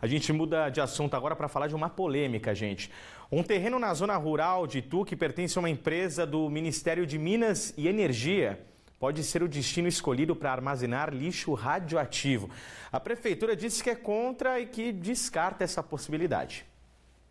A gente muda de assunto agora para falar de uma polêmica, gente. Um terreno na zona rural de Itu, que pertence a uma empresa do Ministério de Minas e Energia, pode ser o destino escolhido para armazenar lixo radioativo. A prefeitura disse que é contra e que descarta essa possibilidade.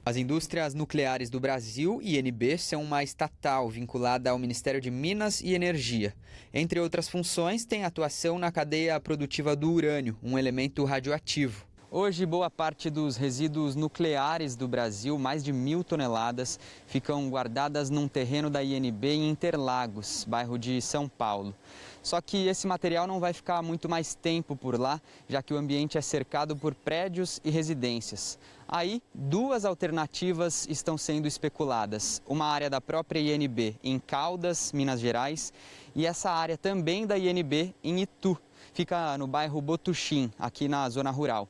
As indústrias nucleares do Brasil, INB, são uma estatal vinculada ao Ministério de Minas e Energia. Entre outras funções, tem atuação na cadeia produtiva do urânio, um elemento radioativo. Hoje, boa parte dos resíduos nucleares do Brasil, mais de mil toneladas, ficam guardadas num terreno da INB em Interlagos, bairro de São Paulo. Só que esse material não vai ficar muito mais tempo por lá, já que o ambiente é cercado por prédios e residências. Aí, duas alternativas estão sendo especuladas: uma área da própria INB em Caldas, Minas Gerais, e essa área também da INB em Itu. Fica no bairro Botuxim, aqui na zona rural.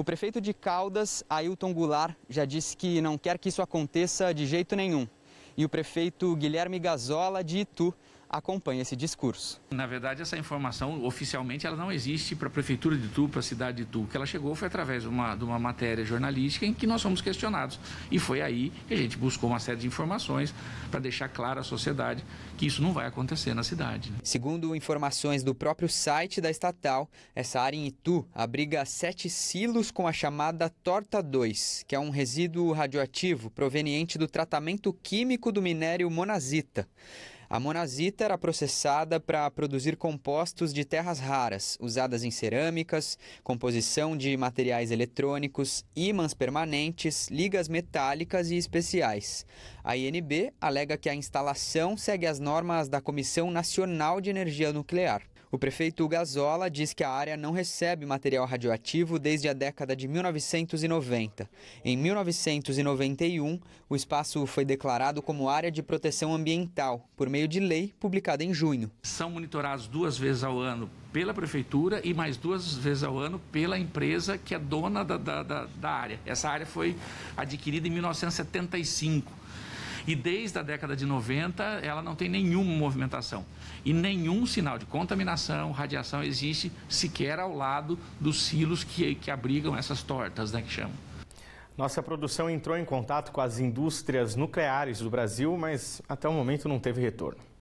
O prefeito de Caldas, Ailton Goulart, já disse que não quer que isso aconteça de jeito nenhum. E o prefeito Guilherme Gazola, de Itu, acompanha esse discurso. Na verdade, essa informação oficialmente ela não existe para a prefeitura de Itu, para a cidade de Itu. O que ela chegou foi através de uma, de uma matéria jornalística em que nós fomos questionados e foi aí que a gente buscou uma série de informações para deixar claro à sociedade que isso não vai acontecer na cidade. Né? Segundo informações do próprio site da estatal, essa área em Itu abriga sete silos com a chamada torta 2, que é um resíduo radioativo proveniente do tratamento químico do minério monazita. A monazita era processada para produzir compostos de terras raras, usadas em cerâmicas, composição de materiais eletrônicos, ímãs permanentes, ligas metálicas e especiais. A INB alega que a instalação segue as normas da Comissão Nacional de Energia Nuclear. O prefeito Gazola diz que a área não recebe material radioativo desde a década de 1990. Em 1991, o espaço foi declarado como área de proteção ambiental, por meio de lei publicada em junho. São monitorados duas vezes ao ano pela prefeitura e mais duas vezes ao ano pela empresa que é dona da, da, da, da área. Essa área foi adquirida em 1975. E desde a década de 90, ela não tem nenhuma movimentação. E nenhum sinal de contaminação, radiação existe sequer ao lado dos silos que, que abrigam essas tortas, né, que chamam. Nossa produção entrou em contato com as indústrias nucleares do Brasil, mas até o momento não teve retorno.